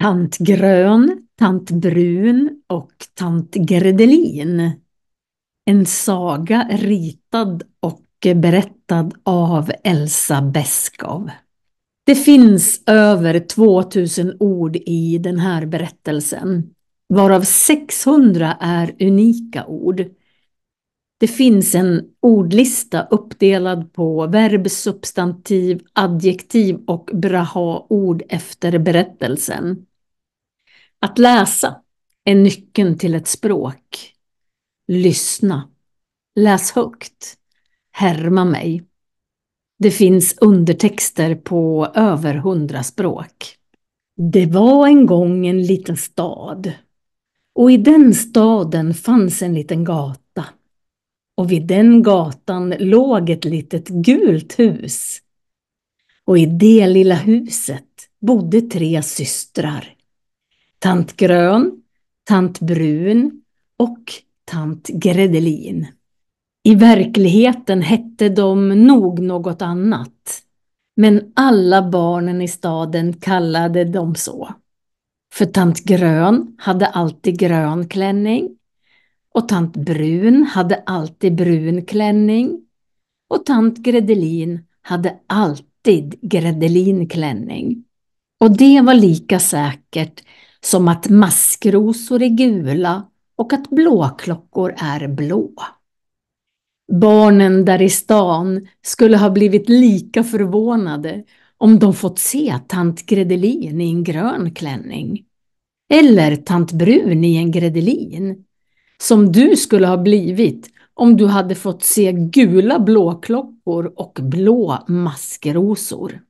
Tant Grön, Tant Brun och Tant Gredelin En saga ritad och berättad av Elsa Beskow. Det finns över 2000 ord i den här berättelsen, varav 600 är unika ord. Det finns en ordlista uppdelad på verb, substantiv, adjektiv och braha-ord efter berättelsen. Att läsa är nyckeln till ett språk. Lyssna. Läs högt. Härma mig. Det finns undertexter på över hundra språk. Det var en gång en liten stad. Och i den staden fanns en liten gata. Och vid den gatan låg ett litet gult hus. Och i det lilla huset bodde tre systrar tant Grön, tant Brun och tant Gredelin. I verkligheten hette de nog något annat, men alla barnen i staden kallade dem så. För tant Grön hade alltid grön klänning och tant Brun hade alltid brun klänning och tant Gredelin hade alltid Gredelin klänning. Och det var lika säkert som att maskrosor är gula och att blåklockor är blå. Barnen där i stan skulle ha blivit lika förvånade om de fått se tant Gredelin i en grön klänning. Eller tant Brun i en Gredelin. Som du skulle ha blivit om du hade fått se gula blåklockor och blå maskrosor.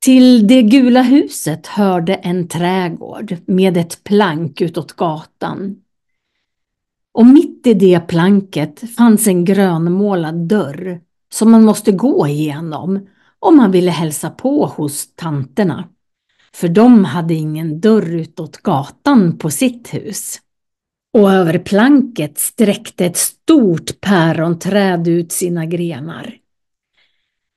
Till det gula huset hörde en trädgård med ett plank utåt gatan. Och mitt i det planket fanns en grönmålad dörr som man måste gå igenom om man ville hälsa på hos tanterna. För de hade ingen dörr utåt gatan på sitt hus. Och över planket sträckte ett stort päronträd ut sina grenar.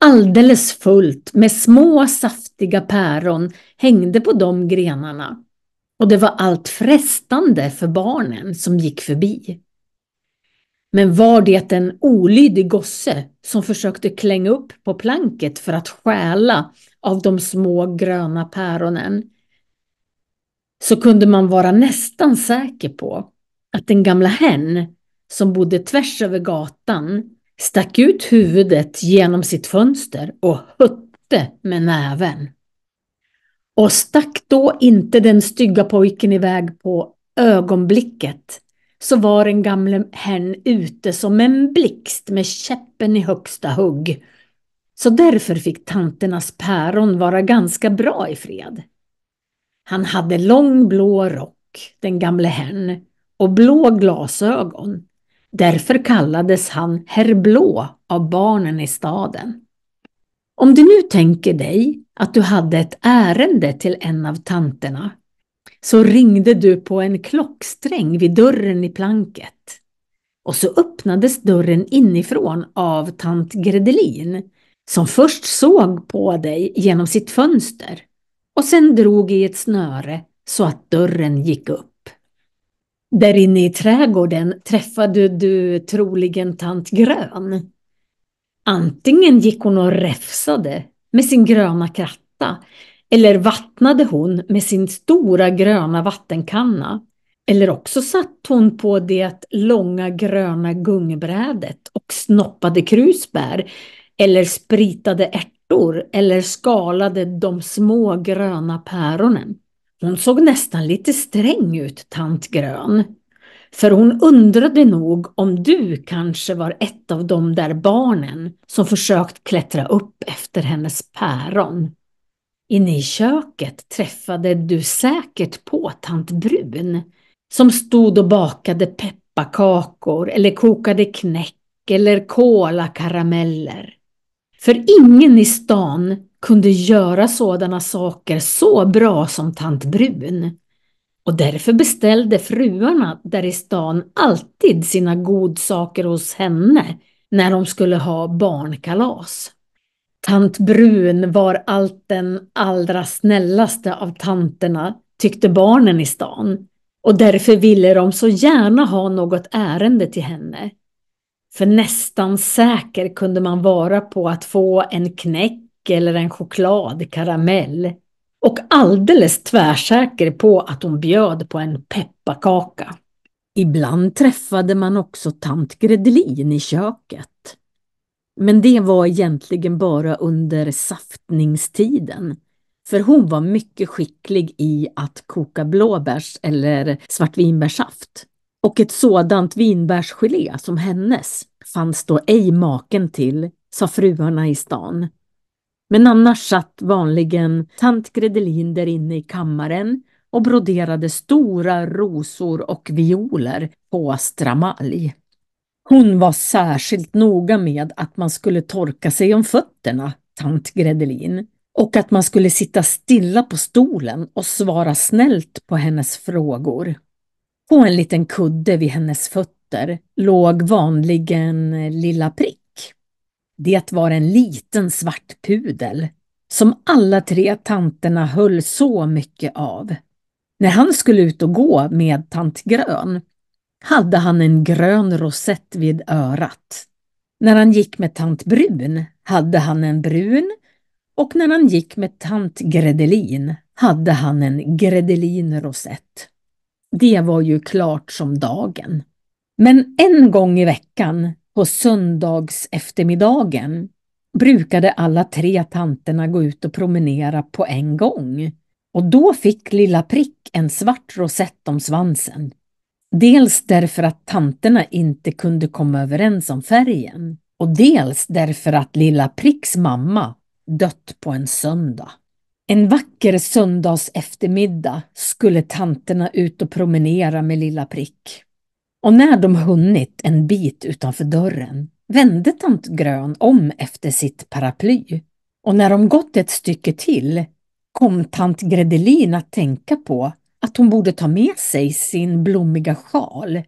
Alldeles fullt med små saftiga päron hängde på de grenarna och det var allt frestande för barnen som gick förbi. Men var det en olydig gosse som försökte klänga upp på planket för att stjäla av de små gröna päronen så kunde man vara nästan säker på att den gamla hen som bodde tvärs över gatan stack ut huvudet genom sitt fönster och hötte med näven. Och stack då inte den stygga pojken iväg på ögonblicket så var den gamle herrn ute som en blixt med käppen i högsta hugg. Så därför fick tanternas päron vara ganska bra i fred. Han hade lång blå rock, den gamle herrn, och blå glasögon Därför kallades han Herr Blå av barnen i staden. Om du nu tänker dig att du hade ett ärende till en av tanterna så ringde du på en klocksträng vid dörren i planket. Och så öppnades dörren inifrån av tant Gredelin som först såg på dig genom sitt fönster och sen drog i ett snöre så att dörren gick upp. Där inne i trädgården träffade du troligen tant Grön. Antingen gick hon och räfsade med sin gröna kratta eller vattnade hon med sin stora gröna vattenkanna. Eller också satt hon på det långa gröna gungbrädet och snoppade krusbär eller spritade ärtor eller skalade de små gröna päronen. Hon såg nästan lite sträng ut, tant Grön. För hon undrade nog om du kanske var ett av de där barnen som försökt klättra upp efter hennes päron. Inne i köket träffade du säkert på tant Brun som stod och bakade pepparkakor eller kokade knäck eller kolakarameller. För ingen i stan kunde göra sådana saker så bra som tant Brun. Och därför beställde fruarna där i stan alltid sina godsaker hos henne när de skulle ha barnkalas. Tant Brun var allt den allra snällaste av tanterna, tyckte barnen i stan. Och därför ville de så gärna ha något ärende till henne. För nästan säker kunde man vara på att få en knäck eller en chokladkaramell. Och alldeles tvärsäker på att hon bjöd på en pepparkaka. Ibland träffade man också tant Gredelin i köket. Men det var egentligen bara under saftningstiden. För hon var mycket skicklig i att koka blåbärs eller svartvinbärssaft. Och ett sådant vinbärsgelé som hennes fanns då ej maken till, sa fruarna i stan. Men annars satt vanligen tant Gredelin där inne i kammaren och broderade stora rosor och violer på stramalj. Hon var särskilt noga med att man skulle torka sig om fötterna, tant Gredelin, och att man skulle sitta stilla på stolen och svara snällt på hennes frågor. På en liten kudde vid hennes fötter låg vanligen eh, Lilla Prick. Det var en liten svart pudel som alla tre tanterna höll så mycket av. När han skulle ut och gå med tant Grön hade han en grön rosett vid örat. När han gick med tant Brun hade han en brun och när han gick med tant Gredelin hade han en Gredelin-rosett det var ju klart som dagen. Men en gång i veckan, på söndags eftermiddagen, brukade alla tre tanterna gå ut och promenera på en gång. Och då fick lilla Prick en svart rosett om svansen. Dels därför att tanterna inte kunde komma överens om färgen och dels därför att lilla Pricks mamma dött på en söndag. En vacker söndags eftermiddag skulle tanterna ut och promenera med lilla Prick. Och när de hunnit en bit utanför dörren vände tant Grön om efter sitt paraply. Och när de gått ett stycke till kom tant Gredelin att tänka på att hon borde ta med sig sin blommiga sjal,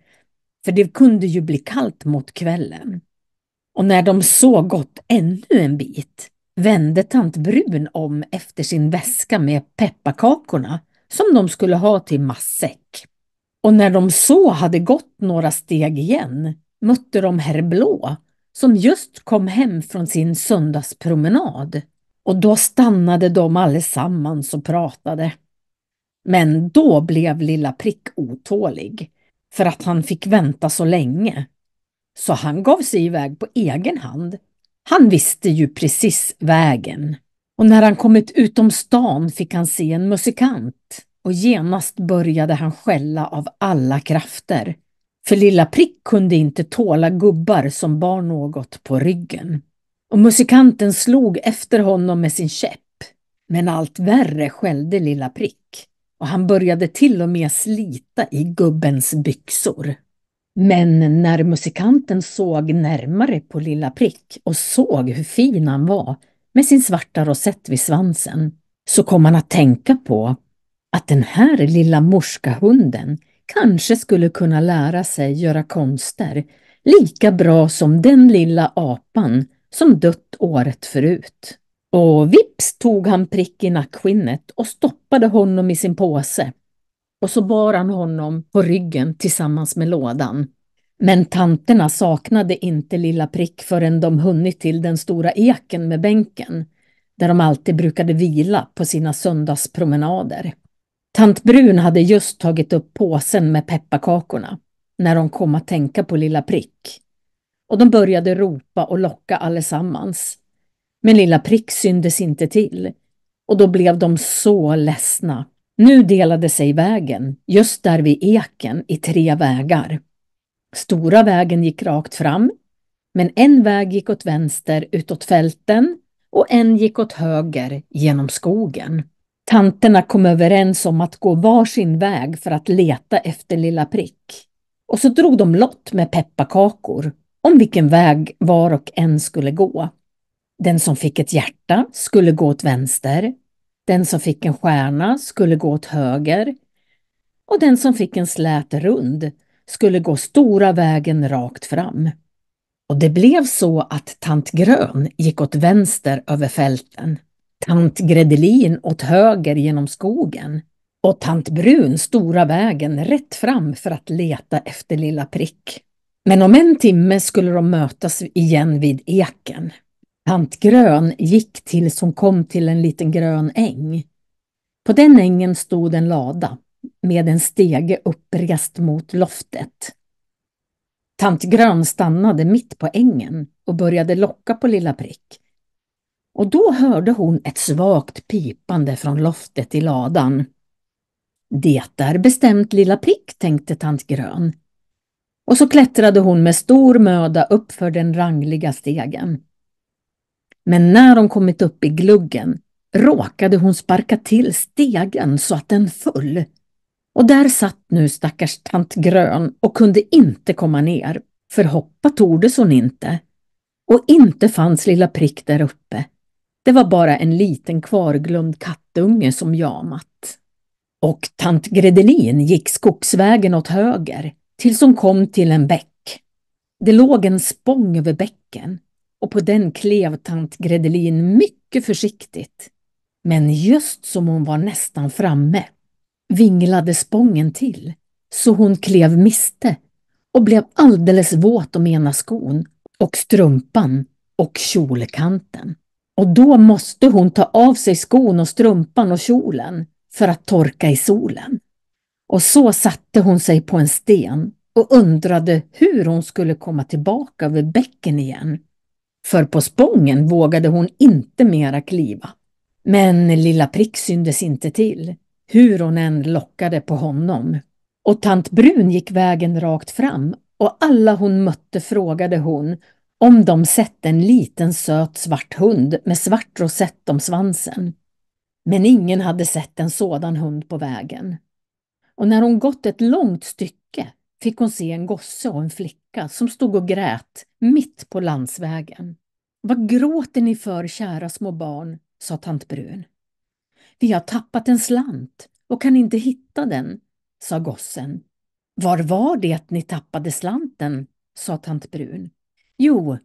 för det kunde ju bli kallt mot kvällen. Och när de så gått ännu en bit vände tant Brun om efter sin väska med pepparkakorna som de skulle ha till matsäck. Och när de så hade gått några steg igen mötte de herr Blå som just kom hem från sin söndagspromenad. Och då stannade de allesammans och pratade. Men då blev lilla Prick otålig för att han fick vänta så länge. Så han gav sig iväg på egen hand han visste ju precis vägen och när han kommit utom stan fick han se en musikant och genast började han skälla av alla krafter. För lilla Prick kunde inte tåla gubbar som bar något på ryggen. Och musikanten slog efter honom med sin käpp. Men allt värre skällde lilla Prick och han började till och med slita i gubbens byxor. Men när musikanten såg närmare på lilla Prick och såg hur fin han var med sin svarta rosett vid svansen så kom han att tänka på att den här lilla morska hunden kanske skulle kunna lära sig göra konster lika bra som den lilla apan som dött året förut. Och vips tog han Prick i nackskinnet och stoppade honom i sin påse och så bar han honom på ryggen tillsammans med lådan. Men tanterna saknade inte lilla prick förrän de hunnit till den stora eken med bänken, där de alltid brukade vila på sina söndagspromenader. Tant Brun hade just tagit upp påsen med pepparkakorna när de kom att tänka på lilla prick. Och de började ropa och locka allesammans. Men lilla prick syndes inte till och då blev de så ledsna nu delade sig vägen, just där vid eken, i tre vägar. Stora vägen gick rakt fram, men en väg gick åt vänster utåt fälten och en gick åt höger genom skogen. Tanterna kom överens om att gå varsin väg för att leta efter Lilla Prick. Och så drog de lott med pepparkakor om vilken väg var och en skulle gå. Den som fick ett hjärta skulle gå åt vänster den som fick en stjärna skulle gå åt höger och den som fick en slät rund skulle gå stora vägen rakt fram. Och det blev så att tant Grön gick åt vänster över fälten, tant Gredelin åt höger genom skogen och tant Brun stora vägen rätt fram för att leta efter lilla Prick. Men om en timme skulle de mötas igen vid eken. Tant Grön gick tills hon kom till en liten grön äng. På den ängen stod en lada med en stege upprest mot loftet. Tant Grön stannade mitt på ängen och började locka på lilla prick. Och då hörde hon ett svagt pipande från loftet i ladan. Det är bestämt lilla prick, tänkte tant Grön. Och så klättrade hon med stor möda uppför den rangliga stegen. Men när hon kommit upp i gluggen råkade hon sparka till stegen så att den föll. Och där satt nu stackars tant Grön och kunde inte komma ner, för hoppa tordes hon inte. Och inte fanns lilla prick där uppe. Det var bara en liten kvarglömd kattunge som jamat. Och tant Gredelin gick skogsvägen åt höger tills hon kom till en bäck. Det låg en spång över bäcken och på den klev tant Gredelin mycket försiktigt. Men just som hon var nästan framme vinglade spången till så hon klev miste och blev alldeles våt om ena skon och strumpan och kjolkanten. Och då måste hon ta av sig skon och strumpan och kjolen för att torka i solen. Och så satte hon sig på en sten och undrade hur hon skulle komma tillbaka över bäcken igen för på spången vågade hon inte mera kliva. Men lilla prick syndes inte till, hur hon än lockade på honom. Och tant Brun gick vägen rakt fram och alla hon mötte frågade hon om de sett en liten söt svart hund med svart rosett om svansen. Men ingen hade sett en sådan hund på vägen. Och när hon gått ett långt stycke fick hon se en gosse och en flicka som stod och grät mitt på landsvägen. Vad gråter ni för, kära små barn, sa tant Brun. Vi har tappat en slant och kan inte hitta den, sa gossen. Var var det ni tappade slanten? sa tant Brun. Jo,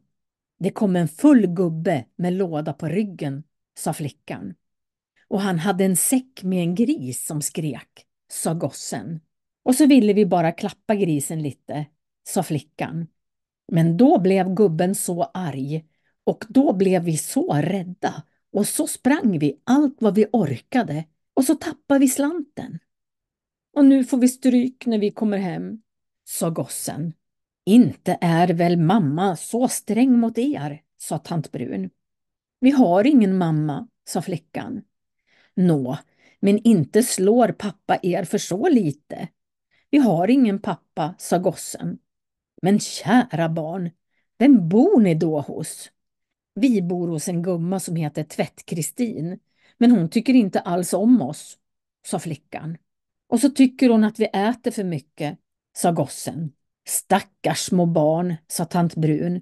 det kom en full gubbe med låda på ryggen, sa flickan. Och han hade en säck med en gris som skrek, sa gossen. Och så ville vi bara klappa grisen lite, sa flickan. Men då blev gubben så arg och då blev vi så rädda och så sprang vi allt vad vi orkade och så tappade vi slanten. Och nu får vi stryk när vi kommer hem, sa gossen. Inte är väl mamma så sträng mot er, sa tant Brun. Vi har ingen mamma, sa flickan. Nå, men inte slår pappa er för så lite, vi har ingen pappa, sa gossen. Men kära barn, vem bor ni då hos? Vi bor hos en gumma som heter Tvätt-Kristin, men hon tycker inte alls om oss, sa flickan. Och så tycker hon att vi äter för mycket, sa gossen. Stackars små barn, sa tant Brun.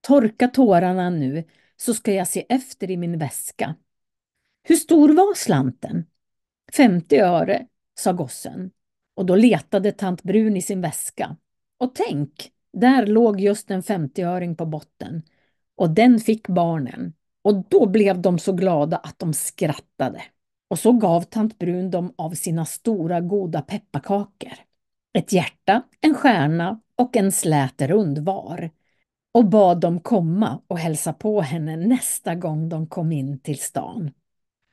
Torka tårarna nu, så ska jag se efter i min väska. Hur stor var slanten? 50 öre, sa gossen och då letade tant Brun i sin väska. Och tänk, där låg just en 50-öring på botten. Och den fick barnen. Och då blev de så glada att de skrattade. Och så gav tant Brun dem av sina stora goda pepparkakor. Ett hjärta, en stjärna och en slät rund var. Och bad dem komma och hälsa på henne nästa gång de kom in till stan.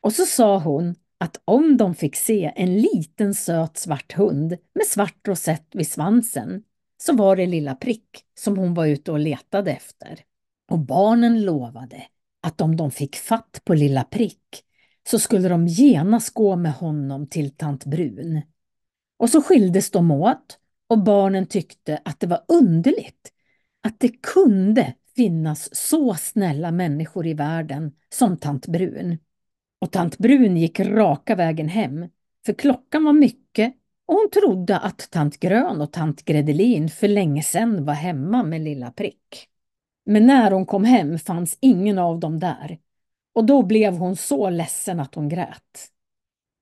Och så sa hon att om de fick se en liten söt svart hund med svart rosett vid svansen så var det lilla prick som hon var ute och letade efter. Och barnen lovade att om de fick fatt på lilla prick så skulle de genast gå med honom till tant Brun. Och så skildes de åt och barnen tyckte att det var underligt att det kunde finnas så snälla människor i världen som tant Brun. Och tant Brun gick raka vägen hem, för klockan var mycket och hon trodde att tant Grön och tant Gredelin för länge sedan var hemma med lilla Prick. Men när hon kom hem fanns ingen av dem där och då blev hon så ledsen att hon grät.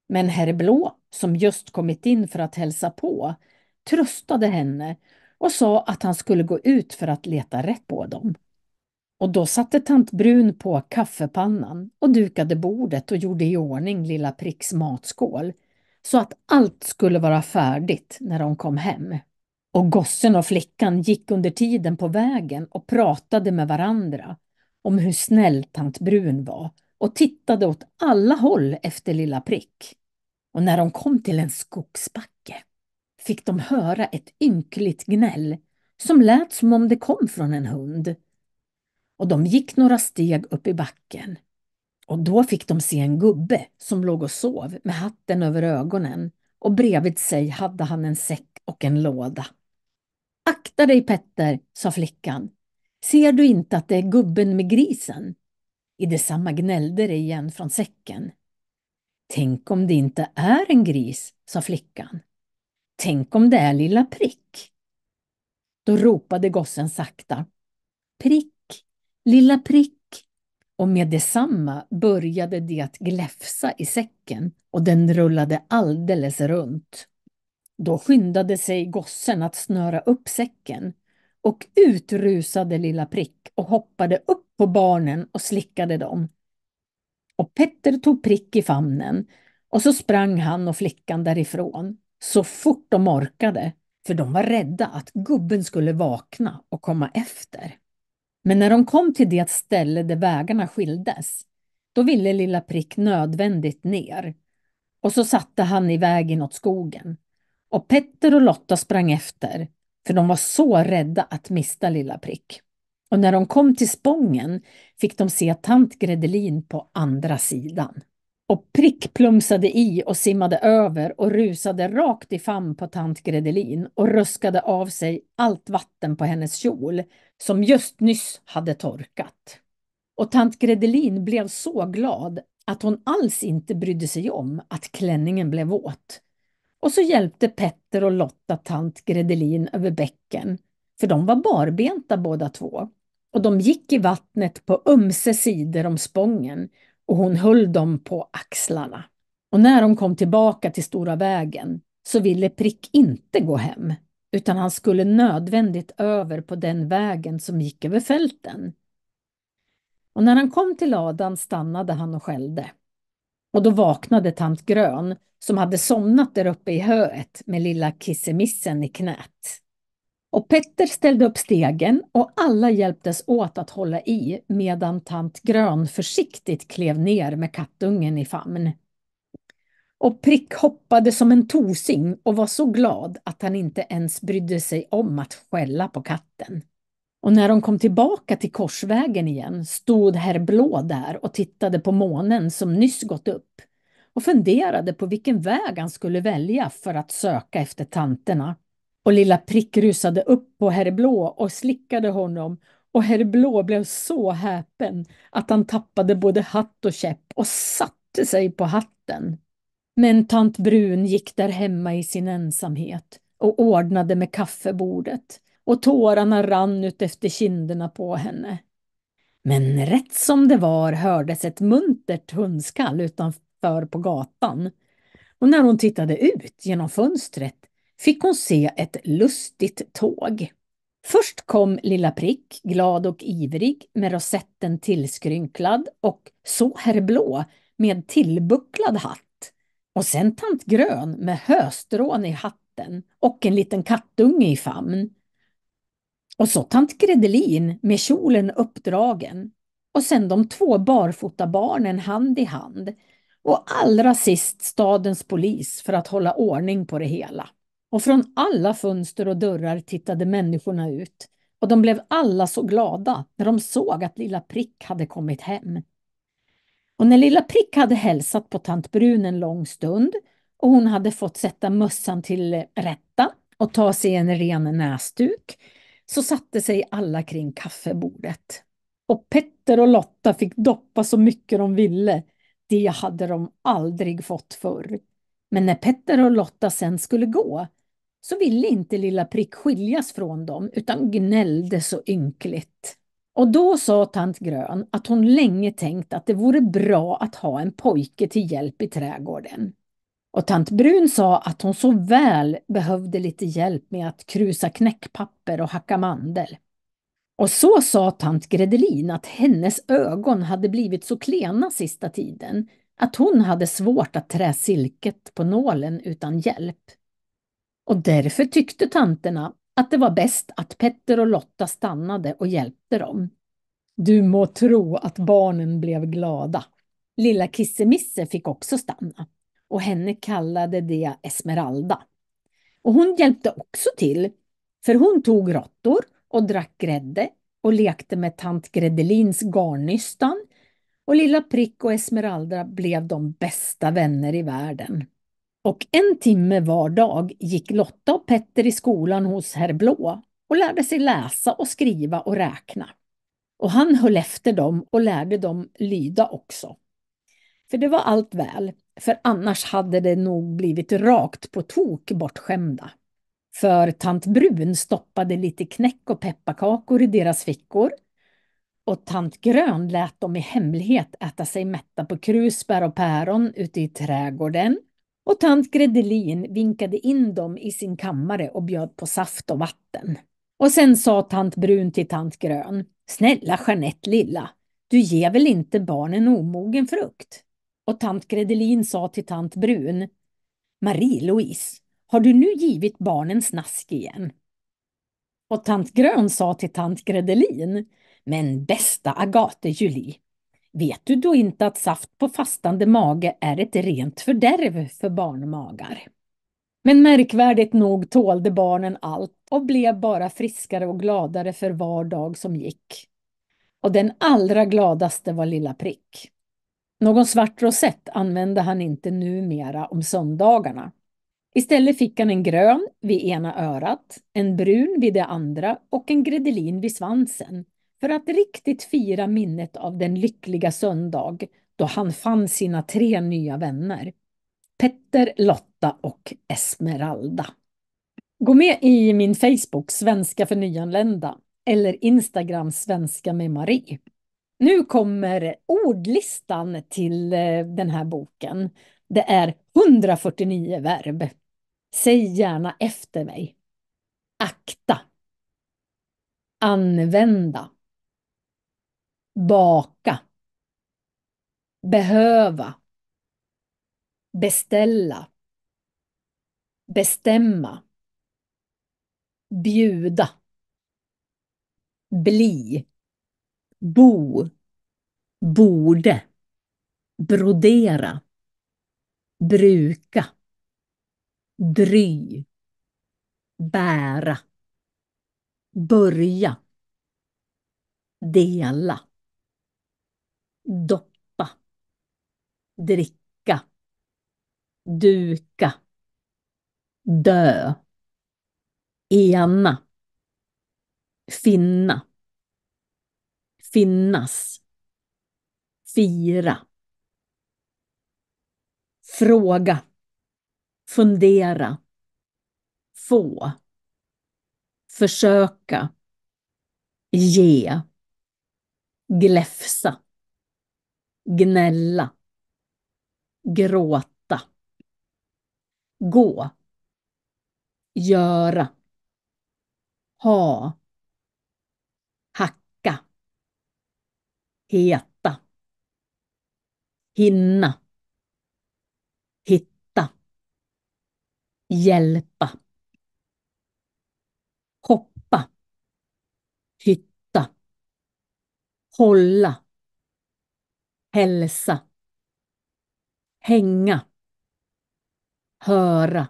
Men herr Blå, som just kommit in för att hälsa på, tröstade henne och sa att han skulle gå ut för att leta rätt på dem. Och då satte tant Brun på kaffepannan och dukade bordet och gjorde i ordning lilla Pricks matskål. Så att allt skulle vara färdigt när de kom hem. Och gossen och flickan gick under tiden på vägen och pratade med varandra om hur snäll tant Brun var och tittade åt alla håll efter lilla Prick. Och när de kom till en skogsbacke fick de höra ett ynkligt gnäll som lät som om det kom från en hund och de gick några steg upp i backen. Och då fick de se en gubbe som låg och sov med hatten över ögonen och bredvid sig hade han en säck och en låda. Akta dig Petter, sa flickan. Ser du inte att det är gubben med grisen? I detsamma gnällde det igen från säcken. Tänk om det inte är en gris, sa flickan. Tänk om det är lilla Prick. Då ropade gossen sakta. Prick, Lilla prick och med detsamma började det att gläfsa i säcken och den rullade alldeles runt. Då skyndade sig gossen att snöra upp säcken och utrusade lilla prick och hoppade upp på barnen och slickade dem. Och Petter tog prick i famnen och så sprang han och flickan därifrån så fort de orkade, för de var rädda att gubben skulle vakna och komma efter. Men när de kom till det ställe där vägarna skildes, då ville lilla prick nödvändigt ner. Och så satte han iväg inåt skogen. Och Petter och Lotta sprang efter, för de var så rädda att mista lilla prick. Och när de kom till spången fick de se tant Gredelin på andra sidan. Och Prick plumsade i och simmade över och rusade rakt i famn på tant Gredelin och ruskade av sig allt vatten på hennes kjol som just nyss hade torkat. Och tant Gredelin blev så glad att hon alls inte brydde sig om att klänningen blev våt. Och så hjälpte Petter och Lotta tant Gredelin över bäcken, för de var barbenta båda två. Och de gick i vattnet på ömse sidor om spången och hon höll dem på axlarna. Och när de kom tillbaka till stora vägen så ville Prick inte gå hem, utan han skulle nödvändigt över på den vägen som gick över fälten. Och när han kom till ladan stannade han och skällde. Och då vaknade tant Grön, som hade somnat där uppe i höet med lilla kissemissen i knät. Och Petter ställde upp stegen och alla hjälptes åt att hålla i medan tant Grön försiktigt klev ner med kattungen i famn och Prick hoppade som en tosing och var så glad att han inte ens brydde sig om att skälla på katten. Och när de kom tillbaka till korsvägen igen stod herr Blå där och tittade på månen som nyss gått upp och funderade på vilken väg han skulle välja för att söka efter tanterna. Och lilla Prick rusade upp på herr Blå och slickade honom och herr Blå blev så häpen att han tappade både hatt och käpp och satte sig på hatten. Men tant Brun gick där hemma i sin ensamhet och ordnade med kaffebordet och tårarna rann ut efter kinderna på henne. Men rätt som det var hördes ett muntert hundskall utanför på gatan. Och när hon tittade ut genom fönstret fick hon se ett lustigt tåg. Först kom lilla Prick, glad och ivrig, med rosetten tillskrynklad och så herr Blå med tillbucklad hatt och sen tant Grön med höstrån i hatten och en liten kattunge i famn. Och så tant Gredelin med kjolen uppdragen. Och sen de två barfota barnen hand i hand. Och allra sist stadens polis för att hålla ordning på det hela. Och från alla fönster och dörrar tittade människorna ut. Och de blev alla så glada när de såg att lilla Prick hade kommit hem. Och när lilla Prick hade hälsat på tant Brun en lång stund och hon hade fått sätta mössan till rätta och ta sig en ren näsduk så satte sig alla kring kaffebordet. Och Petter och Lotta fick doppa så mycket de ville. Det hade de aldrig fått förr. Men när Petter och Lotta sen skulle gå så ville inte lilla Prick skiljas från dem utan gnällde så ynkligt. Och då sa tant Grön att hon länge tänkt att det vore bra att ha en pojke till hjälp i trädgården. Och tant Brun sa att hon så väl behövde lite hjälp med att krusa knäckpapper och hacka mandel. Och så sa tant Gredelin att hennes ögon hade blivit så klena sista tiden att hon hade svårt att trä silket på nålen utan hjälp. Och därför tyckte tanterna att det var bäst att Petter och Lotta stannade och hjälpte dem. Du må tro att barnen blev glada. Lilla Kissemisse fick också stanna och henne kallade de Esmeralda. Och hon hjälpte också till, för hon tog råttor och drack grädde och lekte med tant Gredelins garnnystan och lilla Prick och Esmeralda blev de bästa vänner i världen. Och en timme var dag gick Lotta och Petter i skolan hos herr Blå och lärde sig läsa och skriva och räkna. Och han höll efter dem och lärde dem lyda också. För det var allt väl, för annars hade det nog blivit rakt på tok bortskämda. För tant Brun stoppade lite knäck och pepparkakor i deras fickor. Och tant Grön lät dem i hemlighet äta sig mätta på krusbär och päron ute i trädgården. Och tant Gredelin vinkade in dem i sin kammare och bjöd på saft och vatten. Och sen sa tant Brun till tant Grön, snälla Jeanette lilla, du ger väl inte barnen omogen frukt? Och tant Gredelin sa till tant Brun, Marie-Louise, har du nu givit barnen snask igen? Och tant Grön sa till tant Gredelin, men bästa Agate Julie, Vet du då inte att saft på fastande mage är ett rent fördärv för barnmagar? Men märkvärdigt nog tålde barnen allt och blev bara friskare och gladare för var dag som gick. Och den allra gladaste var lilla Prick. Någon svart rosett använde han inte numera om söndagarna. Istället fick han en grön vid ena örat, en brun vid det andra och en gredelin vid svansen för att riktigt fira minnet av den lyckliga söndag då han fann sina tre nya vänner. Petter, Lotta och Esmeralda. Gå med i min Facebook Svenska för nyanlända eller Instagram Svenska med Marie. Nu kommer ordlistan till eh, den här boken. Det är 149 verb. Säg gärna efter mig. Akta. Använda baka, behöva, beställa, bestämma, bjuda, bli, bo, borde, brodera, bruka, dry, bära, börja, dela doppa, dricka, duka, dö, ena, finna, finnas, fira, fråga, fundera, få, försöka, ge, gläfsa gnälla, gråta, gå, göra, ha, hacka, heta, hinna, hitta, hjälpa, hoppa, hytta, hålla, Hälsa. Hänga. Höra.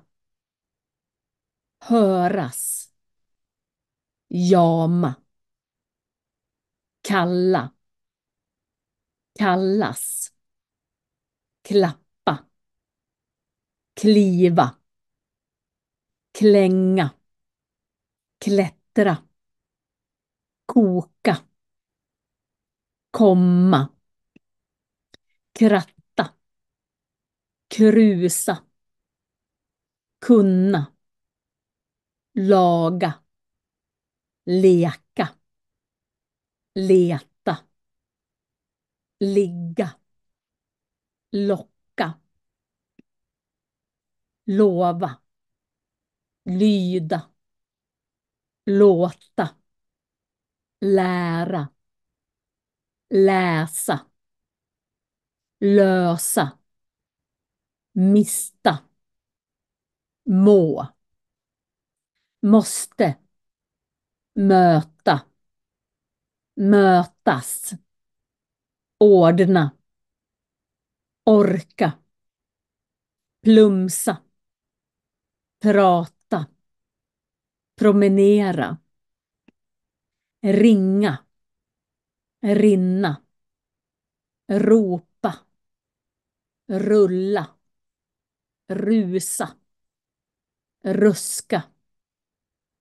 Höras. Jama. Kalla. Kallas. Klappa. Kliva. Klänga. Klättra. Koka. Komma kratta, krusa, kunna, laga, leka, leta, ligga, locka, lova, lyda, låta, lära, läsa lösa, mista, må, måste, möta, mötas, ordna, orka, plumsa, prata, promenera, ringa, rinna, ropa, rulla, rusa, ruska,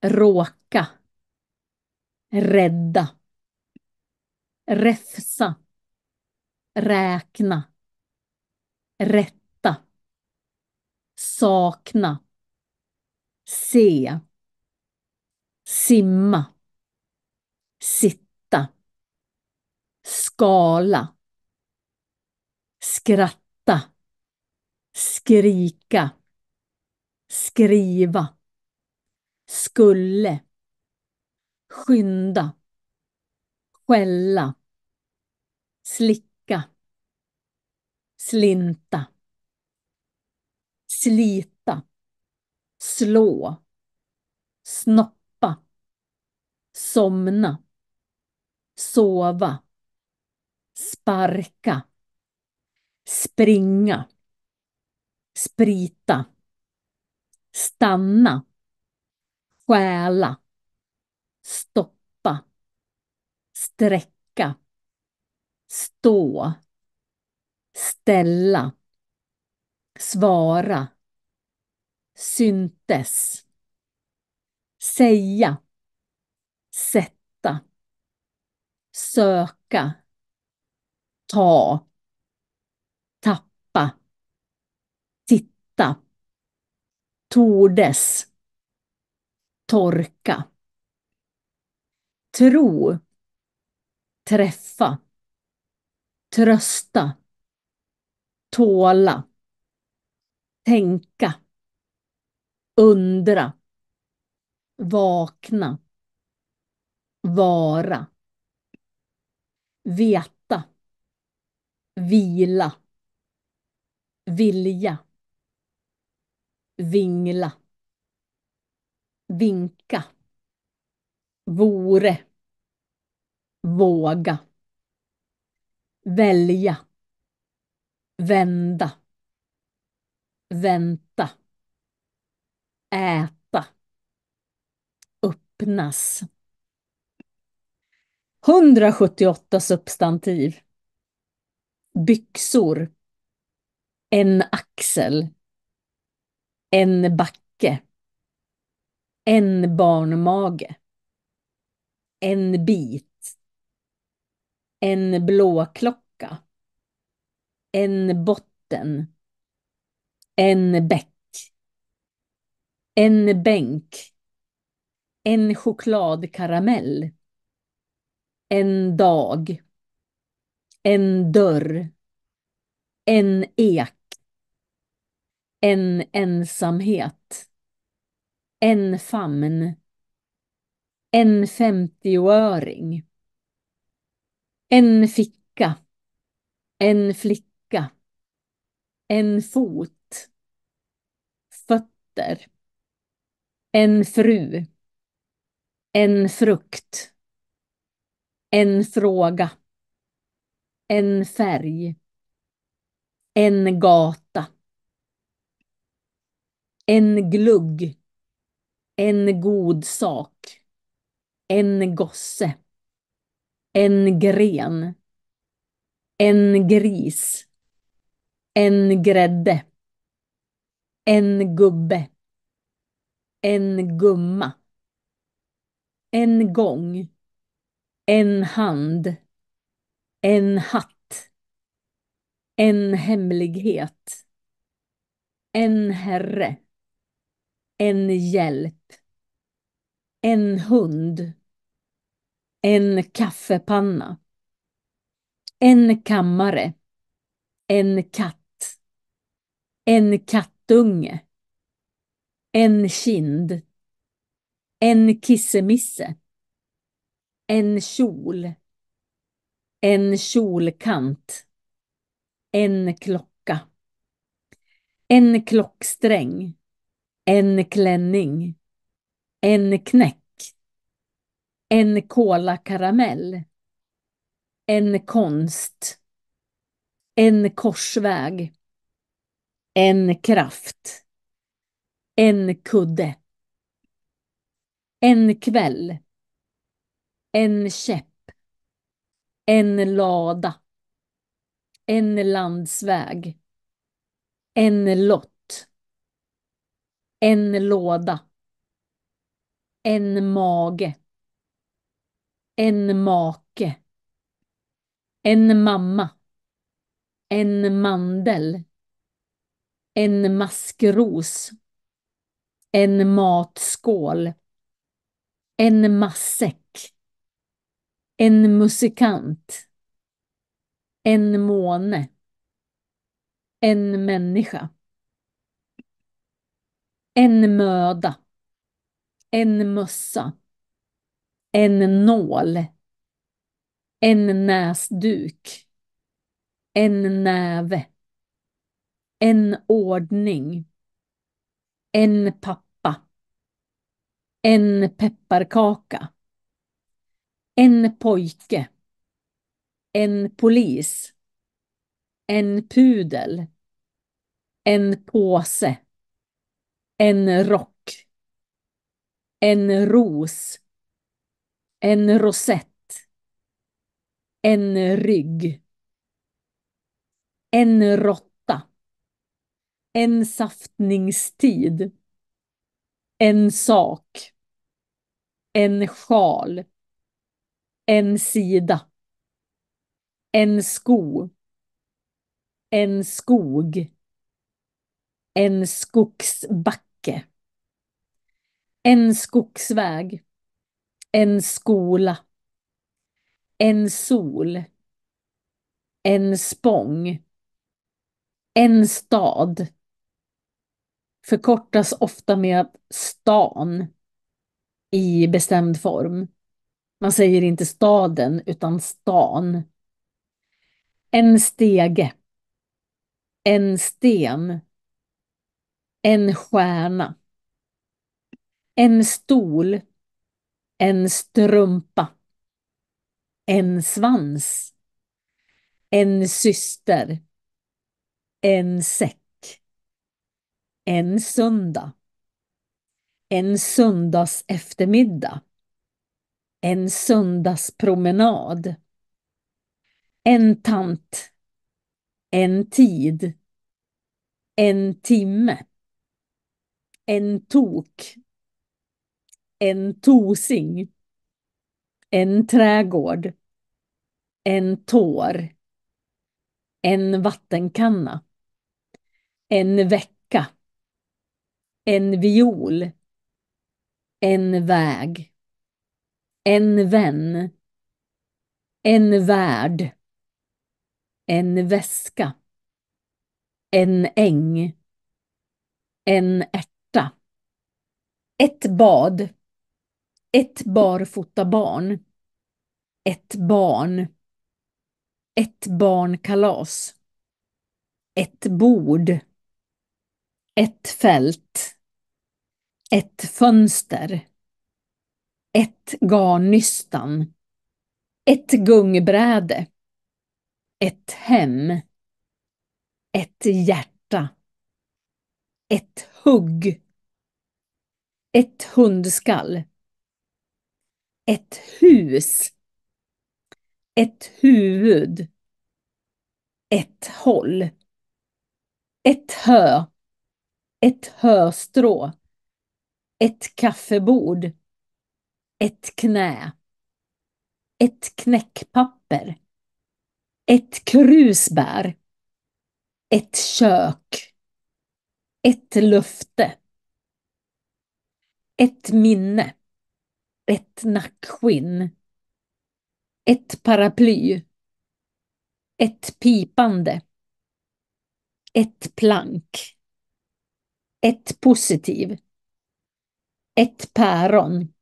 råka, rädda, räfsa, räkna, rätta, sakna, se, simma, sitta, skala, skratta, Skratta. Skrika. Skriva. Skulle. Skynda. Skälla. Slicka. Slinta. Slita. Slå. Snoppa. Somna. Sova. Sparka springa, sprita, stanna, stjäla, stoppa, sträcka, stå, ställa, svara, syntes, säga, sätta, söka, ta, Matta. Tordes. Torka. Tro. Träffa. Trösta. Tåla. Tänka. Undra. Vakna. Vara. Veta. Vila. Vilja vingla, vinka, vore, våga, välja, vända, vänta, äta, öppnas. 178 substantiv. Byxor. En axel. En backe. En barnmage. En bit. En blåklocka. En botten. En bäck. En bänk. En chokladkaramell. En dag. En dörr. En ek en ensamhet, en famn, en femtioöring, en ficka, en flicka, en fot, fötter, en fru, en frukt, en fråga, en färg, en gata en glugg. En god sak. En gosse. En gren. En gris. En grädde. En gubbe. En gumma. En gång. En hand. En hatt. En hemlighet. En herre en hjälp, en hund, en kaffepanna, en kammare, en katt, en kattunge, en kind, en kissemisse, en kjol, en kjolkant, en klocka, en klocksträng, en klänning. En knäck. En kolakaramell. En konst. En korsväg. En kraft. En kudde. En kväll. En käpp. En lada. En landsväg. En lott. En låda. En mage. En make. En mamma. En mandel. En maskros. En matskål. En massäck. En musikant. En måne. En människa. En möda. En mössa. En nål. En näsduk. En näve. En ordning. En pappa. En pepparkaka. En pojke. En polis. En pudel. En påse en rock. En ros. En rosett. En rygg. En råtta. En saftningstid. En sak. En sjal. En sida. En sko. En skog. En skogsbacke en skogsväg. En skola. En sol. En spång. En stad. Förkortas ofta med stan i bestämd form. Man säger inte staden utan stan. En stege. En sten. En stjärna. En stol. En strumpa. En svans. En syster. En säck. En söndag. En söndags eftermiddag. En söndagspromenad. En tant. En tid. En timme. En tok en tosing, en trädgård, en tår, en vattenkanna, en vecka, en viol, en väg, en vän, en värld, en väska, en äng, en ärta, ett bad, ett barfota barn. Ett barn. Ett barnkalas. Ett bord. Ett fält. Ett fönster. Ett garnnystan. Ett gungbräde. Ett hem. Ett hjärta. Ett hugg. Ett hundskall. Ett hus. Ett huvud. Ett håll. Ett hö. Ett höstrå. Ett kaffebord. Ett knä. Ett knäckpapper. Ett krusbär. Ett kök. Ett löfte. Ett minne ett nackskinn, ett paraply, ett pipande, ett plank, ett positiv, ett päron,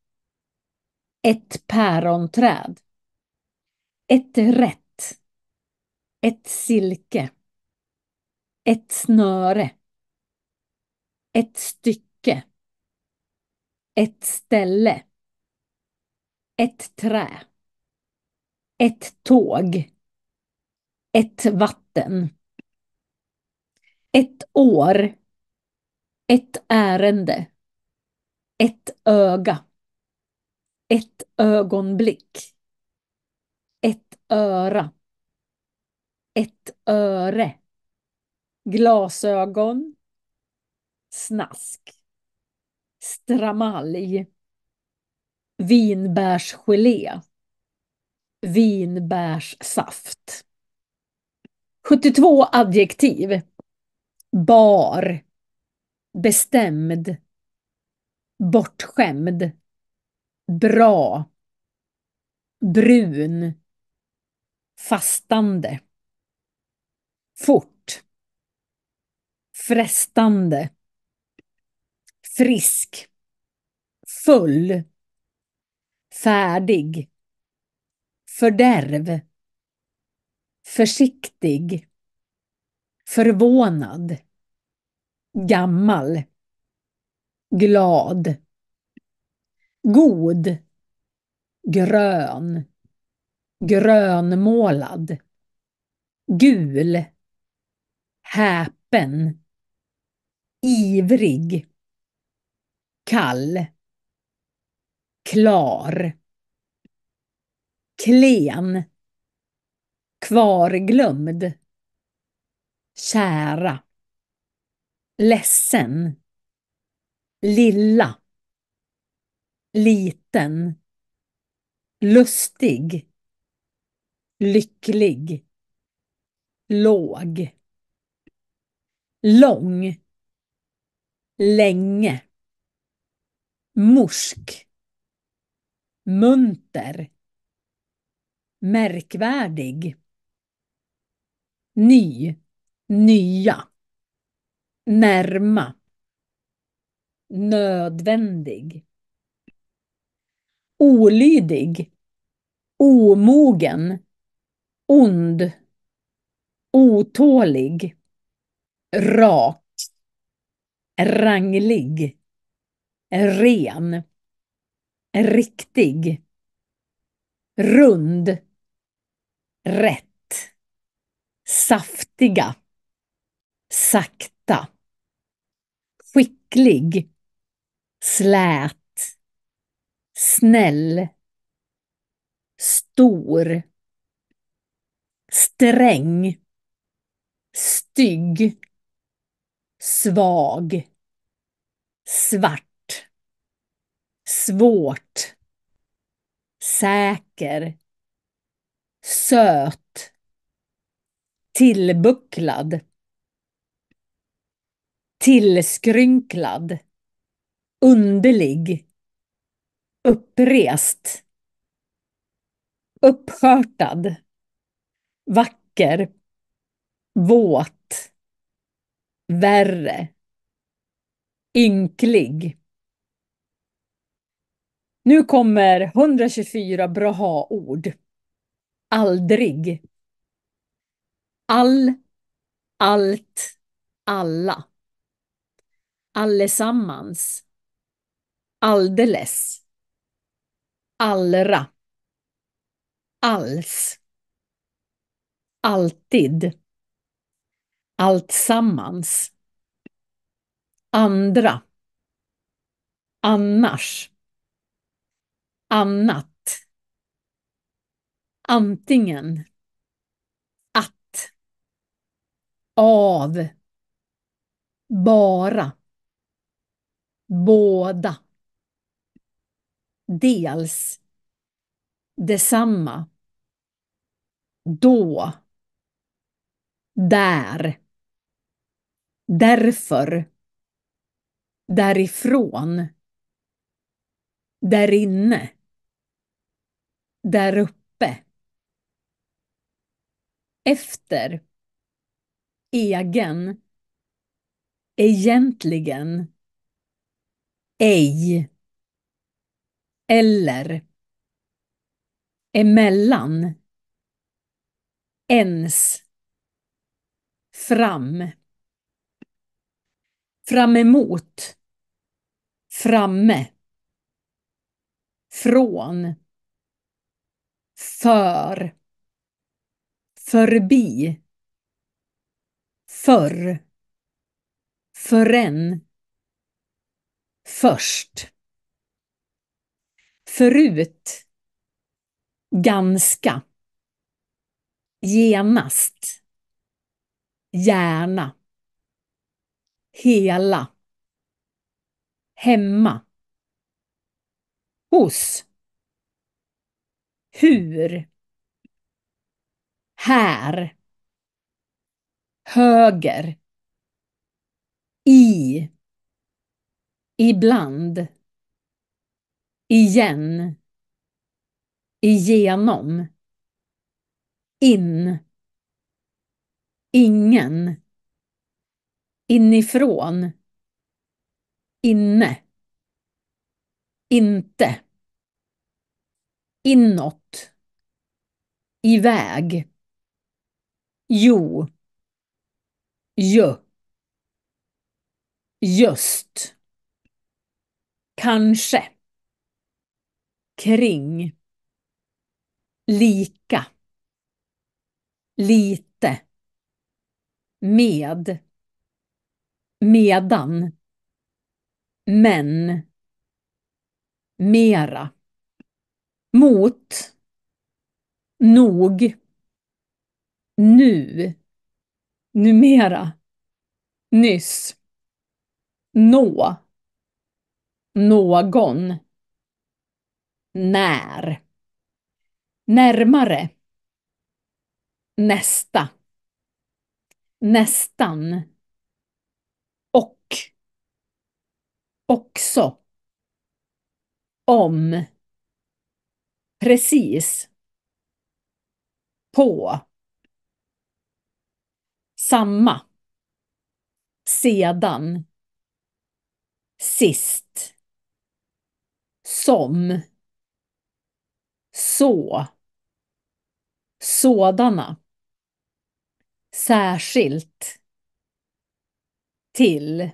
ett päronträd, ett rätt, ett silke, ett snöre, ett stycke, ett ställe, ett trä. Ett tåg. Ett vatten. Ett år. Ett ärende. Ett öga. Ett ögonblick. Ett öra. Ett öre. Glasögon. Snask. Stramalj vinbärsgelé, vinbärssaft. 72 adjektiv. Bar, bestämd, bortskämd, bra, brun, fastande, fort, frestande, frisk, full, färdig, fördärv, försiktig, förvånad, gammal, glad, god, grön, grönmålad, gul, häpen, ivrig, kall klar, klen, kvarglömd, kära, ledsen, lilla, liten, lustig, lycklig, låg, lång, länge, morsk, munter, märkvärdig, ny, nya, närma, nödvändig, olydig, omogen, ond, otålig, rak, ranglig, ren riktig, rund, rätt, saftiga, sakta, skicklig, slät, snäll, stor, sträng, stygg, svag, svart svårt, säker, söt, tillbucklad, tillskrynklad, underlig, upprest, uppskörtad, vacker, våt, värre, ynklig. Nu kommer 124 braha-ord. Aldrig. All, allt, alla. Allesammans. Alldeles. Allra. Alls. Alltid. Alltsammans. Andra. Annars annat. Antingen. Att. Av. Bara. Båda. Dels. Detsamma. Då. Där. Därför. Därifrån. Därinne där uppe. Efter. Egen. Egentligen. Ej. Eller. Emellan. Ens. Fram. Fram emot. Framme. Från för, förbi, förr, förrän, först, förut, ganska, genast, gärna, hela, hemma, hos, hur. Här. Höger. I. Ibland. Igen. Igenom. In. Ingen. Inifrån. Inne. Inte inåt, iväg, jo, jö, just, kanske, kring, lika, lite, med, medan, men, mera mot, nog, nu, numera, nyss, nå, någon, när, närmare, nästa, nästan, och, också, om, precis, på, samma, sedan, sist, som, så, sådana, särskilt, till,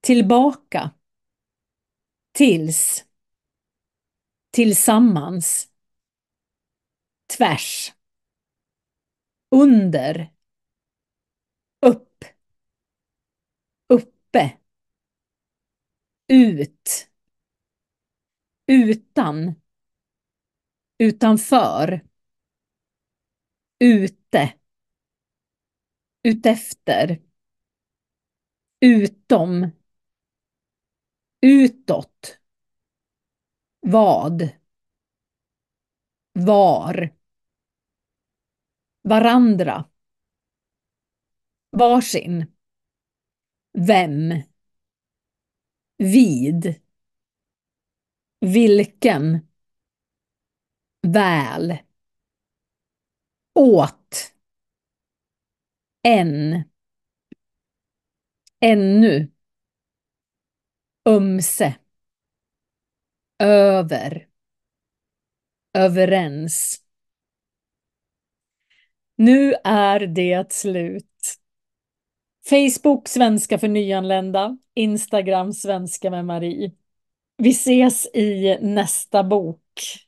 tillbaka, tills, tillsammans, tvärs, under, upp, uppe, ut, utan, utanför, ute, utefter, utom, utåt, vad. Var. Varandra. Varsin. Vem. Vid. Vilken. Väl. Åt. En. Ännu. Ömse över, överens. Nu är det slut. Facebook Svenska för nyanlända, Instagram Svenska med Marie. Vi ses i nästa bok.